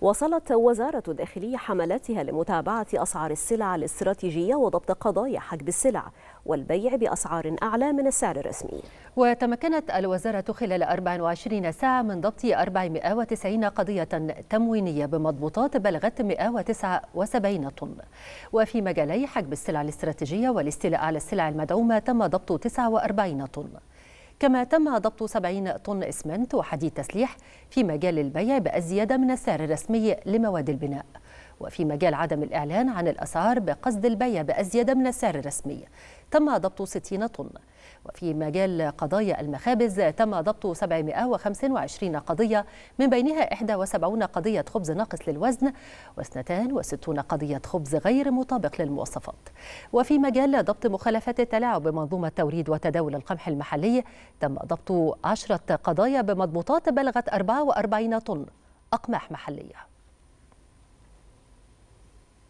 وصلت وزارة الداخلية حملاتها لمتابعة أسعار السلع الاستراتيجية وضبط قضايا حجب السلع والبيع بأسعار أعلى من السعر الرسمي وتمكنت الوزارة خلال 24 ساعة من ضبط 490 قضية تموينية بمضبوطات بلغت 179 طن وفي مجالي حجب السلع الاستراتيجية والاستيلاء على السلع المدعومة تم ضبط 49 طن كما تم ضبط 70 طن إسمنت وحديد تسليح في مجال البيع بأزيد من السعر الرسمي لمواد البناء وفي مجال عدم الإعلان عن الأسعار بقصد البيع بأزيد من السعر الرسمي تم ضبط 60 طن وفي مجال قضايا المخابز تم ضبط 725 قضية من بينها 71 قضية خبز ناقص للوزن و62 قضية خبز غير مطابق للمواصفات وفي مجال ضبط مخالفات التلاعب بمنظومة توريد وتداول القمح المحلي تم ضبط 10 قضايا بمضبوطات بلغت 44 طن أقماح محلية